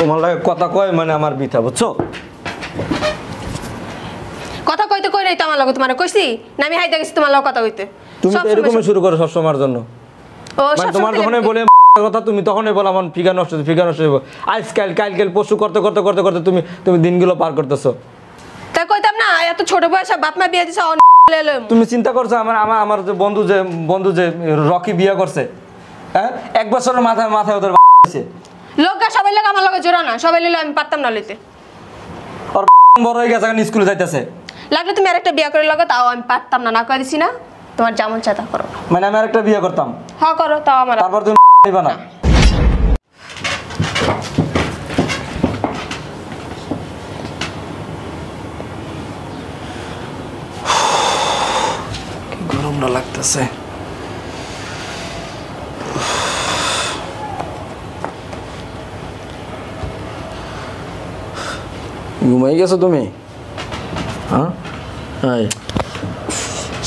তোমার লাগে কথা কয় মানে আমার বিথা বুঝছো কথা কইতে কই নাই তো আমার লাগে তোমার কইছি না আমি হাইতে গেছি তোমার লাগে কথা কইতে তুমি তো এরকমই শুরু করো সব সময়ের জন্য ও মানে তোমার যখনই বলে কথা তুমি তখনই বলা মন ফিগার নষ্ট ফিগার নষ্ট হইব কাল কাল পশু করতে করতে করতে করতে তুমি তুমি দিনগুলো পার করতেছো তা কইতাম না এত ছোট বয়সে বাপ মা বিয়ে দিছে তুমি চিন্তা করছো আমার আমার আমার যে বন্ধু যে বন্ধু যে রকি বিয়ে করছে হ্যাঁ এক বছরের মাথায় মাথায় ওদের লোকগা সবাই আমার লগে জোড়া না সবাই লইলে আমি পারতাম না লইতে বড় হয়ে গেছে এখন স্কুলে লাগলে তুমি আরেকটা বিয়ে করে তাও আমি পারতাম না না দিছি না তোমার যেমন করো মানে আমি আরেকটা বিয়ে করতাম হ্যাঁ করো তাও আমার তারপর তুমি না গরম না লাগতেছে ঘুমাই গেছো তুমি হ্যাঁ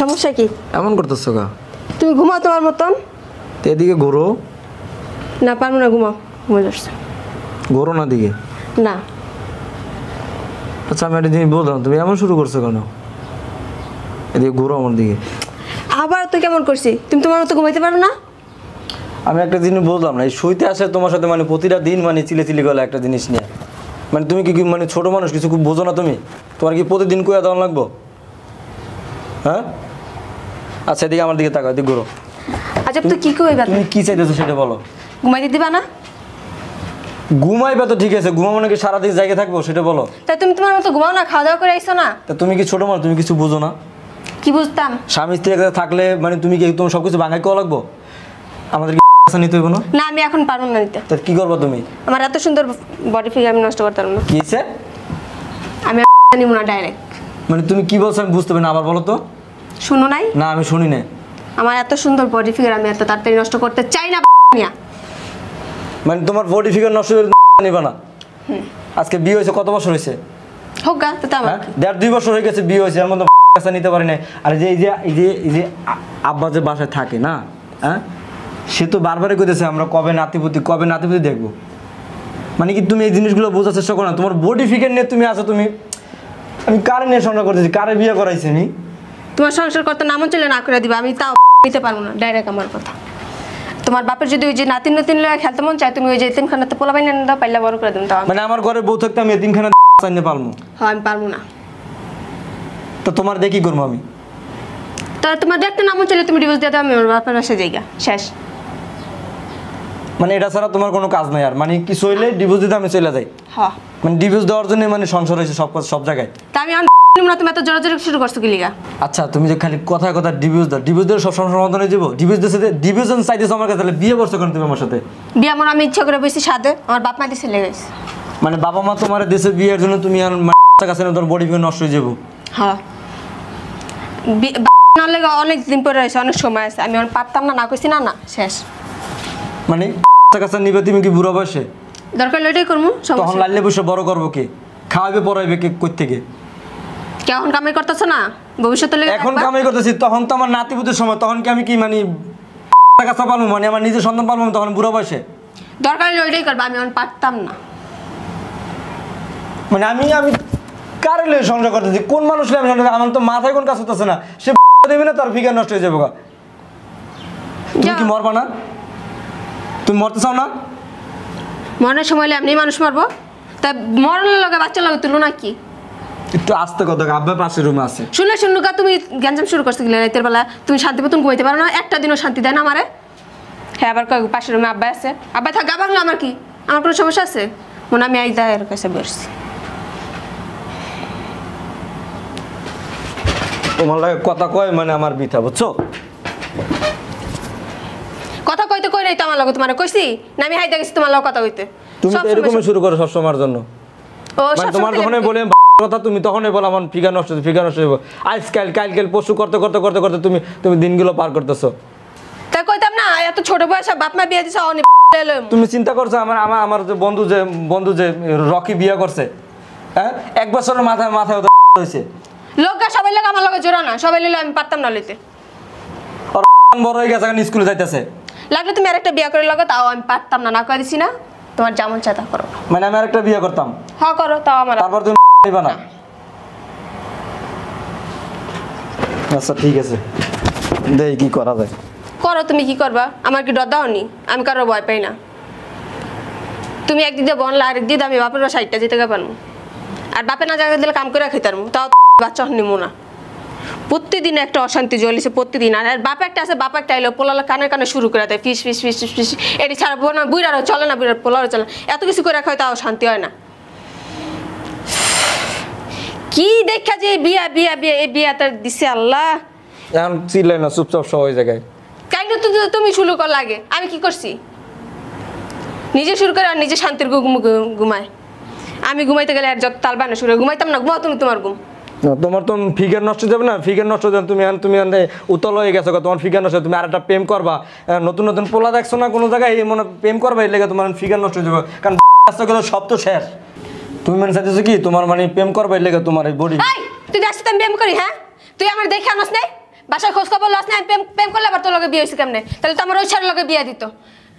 সমস্যা কি এমন করতেছো গা তুমি ঘুমাও তোমার মতন এদিকে ঘোরো না পারবো না ঘুমাও ঘুমে যাচ্ছে ঘোরো না দিকে না আচ্ছা আমি একটা জিনিস বললাম তুমি এমন শুরু করছো কেন এদিকে ঘোরো আমার দিকে আবার তো কেমন করছি তুমি তোমার মতো ঘুমাইতে পারো না আমি একটা জিনিস বললাম না এই শুইতে আসে তোমার সাথে মানে প্রতিটা দিন মানে চিলে চিলে গলা একটা জিনিস নিয়ে মানে তুমি কি মানে ছোট মানুষ কিছু খুব বোঝো না তুমি তোমার কি প্রতিদিন কুয়া দেওয়া লাগবো হ্যাঁ আচ্ছা এদিকে আমার দিকে তাকা এদিকে ঘুরো আচ্ছা তুই কি কইবা তুমি কি চাইতেছো সেটা বলো ঘুমাইতে দিবা না ঘুমাইবা তো ঠিক আছে ঘুমাও নাকি সারাদিন জায়গায় থাকবো সেটা বলো তা তুমি তোমার মতো ঘুমাও না খাওয়া দাওয়া করে আইছো না তা তুমি কি ছোট মানুষ তুমি কিছু বোঝো না কি বুঝতাম স্বামী স্ত্রী একসাথে থাকলে মানে তুমি কি তোমার সবকিছু ভাঙাই করা লাগবো আমাদের না আমি এখন না কি তুমি আমার এত সুন্দর আমি নষ্ট করতে পারবো আমি মানে তুমি কি বলছো আমি বুঝতে না আবার শুনো নাই না আমি শুনি আমার এত সুন্দর আমি নষ্ট করতে চাই না মানে তোমার নষ্ট আজকে বিয়ে হয়েছে কত বছর হয়েছে হোক আমার হ্যাঁ? দেড় দুই বছর হয়ে গেছে বিয়ে হয়েছে নিতে পারি না আর যে এই যে এই যে আব্বা যে বাসায় থাকে না হ্যাঁ সে তো বারবারই কইতেছে আমরা কবে নাতিপতি কবে নাতিপতি দেখবো মানে কি তুমি এই জিনিসগুলো বোঝার চেষ্টা করো না তোমার বডি ফিকের নিয়ে তুমি আছো তুমি আমি কার নিয়ে সংসার করতেছি কারে বিয়ে করাইছি আমি তোমার সংসার করতে নামও চলে না করে দিবা আমি তাও নিতে পারবো না ডাইরেক্ট আমার কথা তোমার বাপের যদি ওই যে নাতি নাতিন লয়ে খেলতে মন চায় তুমি ওই যে এতিমখানাতে পোলাবাই না দাও পাইলা বড় করে দিন তাও মানে আমার ঘরে বউ থাকতে আমি এতিমখানা চাইতে পারবো হ্যাঁ আমি পারবো না তো তোমার দেখি করবো আমি তা তোমার দেখতে নামও চলে তুমি ডিভোর্স দিয়ে দাও আমি আমার বাপের বাসা জায়গা শেষ মানে এটা ছাড়া তোমার কোনো কাজ নাই আর মানে কি হইলে ডিভোর্স দিতে আমি চলে যাই হ্যাঁ মানে ডিভোর্স দেওয়ার জন্য মানে সংসার হয়েছে সব সব জায়গায় তা আমি না তুমি এত জোরাজোরি শুরু করছ কি লিগা আচ্ছা তুমি যে খালি কথা কথা ডিভোর্স দাও ডিভোর্স দিলে সব সমস্যা সমাধান হয়ে যাবো ডিভোর্স দিতে ডিভিশন চাইতেছো আমার কাছে তাহলে বিয়ে করছো কেন তুমি আমার সাথে বিয়ে আমার আমি ইচ্ছা করে বসি সাথে আমার বাপ মা দিছে গেছে মানে বাবা মা তোমার দেশে বিয়ের জন্য তুমি আর কাছে না তোর বডি ভিউ নষ্ট হয়ে যাবো হ্যাঁ না অনেক দিন পরে রয়েছে অনেক সময় আছে আমি আর পারতাম না না কইছি না না শেষ মানে বাচ্চা কাচ্চা নিবে তুমি কি বুড়া বয়সে দরকার লইটাই করবো তখন লাইলে বসে বড় করবো কে খাওয়াবে পড়াইবে কে কই থেকে কেমন কামাই করতেছ না ভবিষ্যতে এখন কামাই করতেছি তখন তো আমার নাতিপুতির সময় তখন কি আমি কি মানে কাছে পালবো মানে আমার নিজের সন্তান পালবো তখন বুড়ো বয়সে দরকার হলে ওইটাই করবো আমি এখন পারতাম না মানে আমি আমি কার লয়ে সংসার করতেছি কোন মানুষ আমি সংসার আমার তো মাথায় কোন কাজ হতেছে না সে দেবে না তার ফিগার নষ্ট হয়ে যাবে তুমি কি মরবা না তুমি মরতে চাও না মরার সময় এমনি মানুষ মারবো তা মরার লগে বাচ্চা লগে তুলনা কি একটু আস্তে কথা আব্বা পাশে রুমে আছে শুনলে কা তুমি গ্যাঞ্জাম শুরু করতে গেলে রাতের বেলা তুমি শান্তি মতন ঘুমাইতে পারো না একটা দিনও শান্তি দেয় না আমারে হ্যাঁ আবার পাশের রুমে আব্বা আছে আব্বা থাকা বাংলা আমার কি আমার কোনো সমস্যা আছে মনে আমি আইদা এর কাছে বেরছি তোমার লাগে কথা কয় মানে আমার বৃথা বুঝছো জন্যই তো আমার লগে তোমার কইছি না আমি হাইতে গেছি তোমার লগত কথা কইতে তুমি তো এরকমই শুরু করো সব সময়ের জন্য ও মানে তোমার যখনই বলি কথা তুমি তখনই বলা মন ফিগা নষ্ট ফিগা নষ্ট হইব আজ কাল কাল কাল পশু করতে করতে করতে করতে তুমি তুমি দিনগুলো পার করতেছো তা কইতাম না এত ছোট বয়সে বাপ মা বিয়ে দিছে অনি তুমি চিন্তা করছো আমার আমার আমার যে বন্ধু যে বন্ধু যে রকি বিয়ে করছে হ্যাঁ এক বছরের মাথায় মাথায় হইছে লোকগা সবাই লাগা আমার লগে জোড়া না সবাই লইলে আমি পারতাম না লইতে বড় হয়ে গেছে এখন স্কুলে যাইতেছে লাগলে তুমি আরেকটা বিয়ে করে লাগো তাও আমি পারতাম না না করেছি না তোমার যেমন চাতা করো মানে আমি আরেকটা বিয়ে করতাম হ্যাঁ করো তাও আমার তারপর তুমি না আচ্ছা ঠিক আছে দেই কি করা যায় করো তুমি কি করবা আমার কি ডর দাওনি আমি কারো ভয় পাই না তুমি একদিক দিয়ে আর আরেক দিক আমি বাপের সাইডটা যেতে গেলাম আর বাপে না জায়গা দিলে কাম করে খেতে তাও বাচ্চা নিমো না প্রতিদিন একটা অশান্তি জ্বলছে প্রতিদিন আর বাপ একটা আছে বাপ একটা এলো পোলালো কানে কানে শুরু করে দেয় ফিস ফিস ফিস ফিস এটি ছাড়া বোন বুড়ারও চলে না বুড়ার পোলারও চলে না এত কিছু করে রাখা হয় তাও শান্তি হয় না কি দেখা যে বিয়া বিয়া বিয়া এই বিয়া তার দিছে আল্লাহ এখন চিল্লাই না চুপচাপ সব ওই জায়গায় কেন তো তুমি শুরু কর লাগে আমি কি করছি নিজে শুরু করে আর নিজে শান্তির ঘুমায় আমি ঘুমাইতে গেলে আর যত তালবানা শুরু ঘুমাইতাম না ঘুমাও তুমি তোমার ঘুম তোমার তো ফিগার নষ্ট যাবে না ফিগার নষ্ট যাবে তুমি তুমি উতল হয়ে গেছো তোমার ফিগার নষ্ট তুমি আর প্রেম করবা নতুন নতুন পোলা দেখছো না কোনো জায়গায় মনে প্রেম করবা এই লেগে তোমার ফিগার নষ্ট হয়ে যাবে কারণ সব তো শেষ তুমি মানে চাইতেছো কি তোমার মানে প্রেম করবা এই লেগে তোমার এই বডি তুই দেখছো আমি প্রেম করি হ্যাঁ তুই আমার দেখে আনস নাই বাসায় খোঁজ খবর লস নাই প্রেম প্রেম করলে আবার তোর লগে বিয়ে হয়েছে কেমনে তাহলে তো আমার ওই ছাড়ের লগে বিয়ে দিত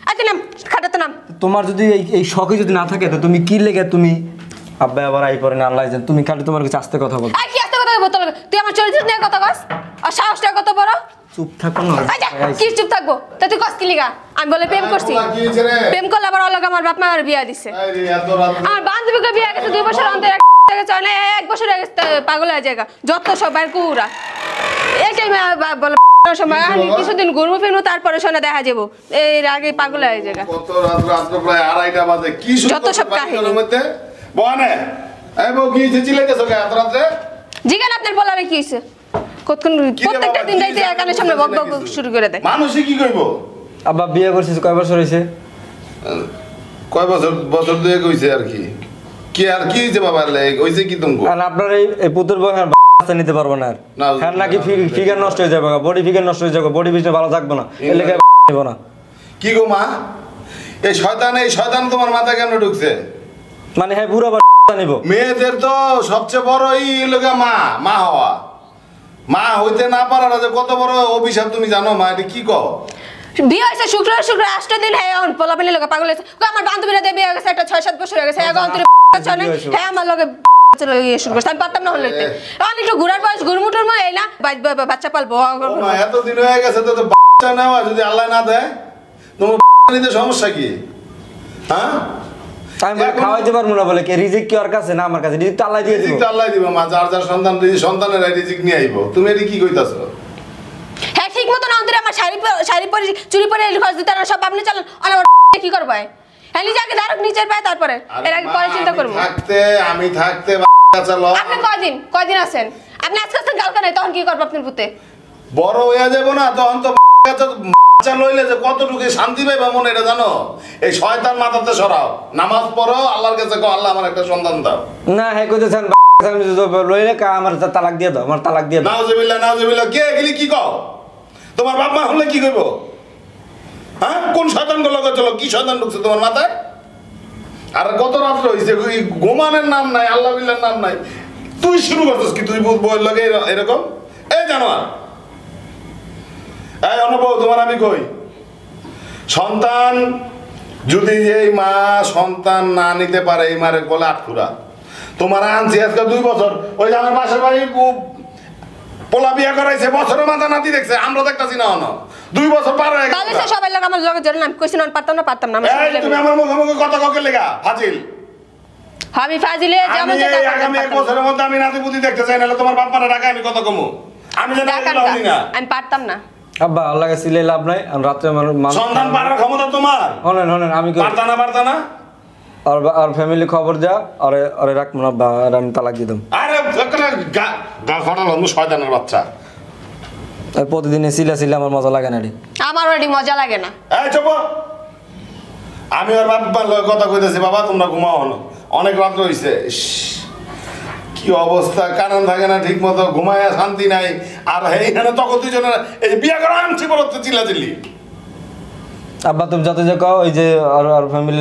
আচ্ছা নাম খাটাতো নাম তোমার যদি এই এই শখে যদি না থাকে তো তুমি কি লেগে তুমি আব্বা আবার আই পরে না আল্লাহ তুমি খালি তোমার কাছে আসতে কথা বল আই তুই আমার চরিত্র নিয়ে কথা কস আর সাহসটা কত বড় চুপ থাকো না আচ্ছা, কি চুপ থাকবো তা তুই কস কি লিগা আমি বলে প্রেম করছি প্রেম করলে আবার অলগ আমার বাপ মা বিয়া দিছে আমার বান্ধবীকে বিয়া গেছে দুই বছর অন্তর এক বছর পাগল হয়ে জায়গা যত সবাই কুরা এই বলে কিছুদিন ঘুরবো ফিরবো তারপরে শোনা দেখা যাবো এর আগে পাগল হয়ে যাবে যত জিগান আপনার বলারে কি হইছে কতক্ষণ প্রত্যেকটা দিন যাইতে একানের সামনে বকবক শুরু করে দেয় মানুষে কি করব আব্বা বিয়ে করছিস কয় বছর হইছে কয় বছর বছর দুয়েক হইছে আর কি কি আর কি হইছে বাবার বাবা হইছে কি তুমি আর আপনার এই পুতুল বহার আসতে নিতে পারবো না আর হ্যাঁ নাকি ফিগার নষ্ট হয়ে যাবে বডি ফিগার নষ্ট হয়ে যাবে বডি বিজনেস ভালো থাকবে না এলাকে নিব না কি গো মা এই শয়তান এই শয়তান তোমার মাথা কেন ঢুকছে মানে হ্যাঁ বুড়া মেয়েদের তো সবচেয়ে বড় এই লোকের মা মা হওয়া মা হইতে না পারার যে কত বড় অভিশাপ তুমি জানো মা এটা কি কও দিন পাগল ছয় সাত বাচ্চা পালবো এতদিন হয়ে গেছে বাচ্চা নেওয়া যদি আল্লাহ না দেয় তোমার সমস্যা কি হ্যাঁ কি ওর কাছে না আমার আপনি হ্যাঁ, পায় তারপরে চিন্তা করবো থাকতে আমি থাকতে চলো আচ্ছা, আপনি কয়দিন কয়দিন আছেন আপনি আজকে আজকে নাই তখন কি করবো আপনার পুতে বড় হয়ে যাব না তখন তো আচ্ছা, আচ্ছা লইলে যে কতটুকু শান্তি পাইবা মনে এটা জানো এই শয়তান মাথাতে সরাও নামাজ পড়ো আল্লাহর কাছে কো আল্লাহ আমার একটা সন্তান দাও না হে কইতেছেন লইলে কা আমার তালাক দিয়ে দাও আমার তালাক দিয়ে দাও নাউজুবিল্লাহ নাউজুবিল্লাহ কে গেলি কি কও তোমার বাপ মা হলে কি করবো হ্যাঁ কোন শয়তান গুলো চলো কি শয়তান ঢুকছে তোমার মাথায় আর কত রাত্র হয়েছে গোমানের নাম নাই আল্লাহ বিল্লার নাম নাই তুই শুরু করছিস কি তুই বই লাগে এরকম এই জানোয়ার এই অনুভব তোমার আমি কই সন্তান যদি এই মা সন্তান না নিতে পারে এই মারে গলে আটখুরা তোমার আনছি আজকে দুই বছর ওই আমার পাশের বাড়ি পোলা বিয়া করাইছে বছরের মাথা নাতি দেখছে আমরা দেখতেছি না অন দুই বছর পার হয়ে গেছে সবাই লাগা আমার লগে জরুরি আমি কইছি না পারতাম না পারতাম না তুমি আমার মুখে মুখে কথা ককে লেগা ফাজিল আমি ফাজিলে যেমন যেটা আগামী এক বছরের মধ্যে আমি নাতি পুতি দেখতে চাই নাহলে তোমার বাপ মারা ঢাকায় আমি কথা কমু আমি যে না আমি পারতাম না আব্বা আল্লাহ কাছে সিলে লাভ নাই রাত্রে রাতে সন্ধান পাড়ার ক্ষমতা তোমার অনেন অনেন আমি পারতানা পারতানা আর আর ফ্যামিলি খবর যা আরে আরে রাখ মনে আব্বা আমি তালাক দিতাম আরে গা গা ফটাল অন্য শয়তানের বাচ্চা প্রতিদিন সিলা সিলা আমার মজা লাগে না রে আমার রেডি মজা লাগে না এই চুপ আমি আর বাবা কথা কইতেছি বাবা তোমরা ঘুমাও অনেক রাত হইছে কি অবস্থা কারণ থাকে না ঠিক মতো ঘুমায় শান্তি নাই আর এইখানে তখন দুজনে এই বিয়া করা আনছি বলতে চিল্লাচিল্লি আব্বা তুমি যত যে কও ওই যে আর আর ফ্যামিলি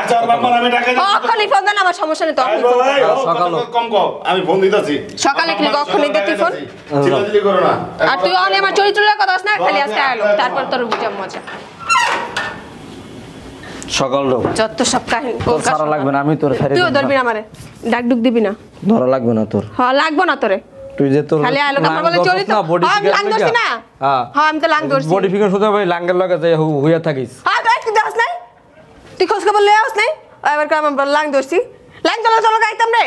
আচ্ছা বাবা আমি টাকা অখনি দেন আমার সমস্যা নেই তো হ্যাঁ, সকাল কম কও আমি ফোন দিতাছি সকালে কি অখনি দে তুই ফোন চিল্লাচিল্লি করো না আর তুই অন আমার চরিত্রের কথা হ্যাঁ, খালি আজকে হ্যাঁ, আলো তারপর তোর মজা সকাল রোগ যত সব কাহিনী সারা লাগবে না আমি তোর ফেরি তুই ধরবি আমারে ডাক ডুক দিবি না ধরা লাগবে না তোর হ্যাঁ লাগব না তোরে তুই যে তোর খালি আলো কথা বলে চলি তো আমি লাং দছি না হ্যাঁ হ্যাঁ আমি তো লাং দছি বডি শুধু ভাই লাঙ্গের লগে যাই হুইয়া থাকিস হ্যাঁ তুই কি দাস নাই তুই খোঁজ খবর লয়ে আস নাই এবার কাম লাং দছি লাং চলো চলো গাইতাম রে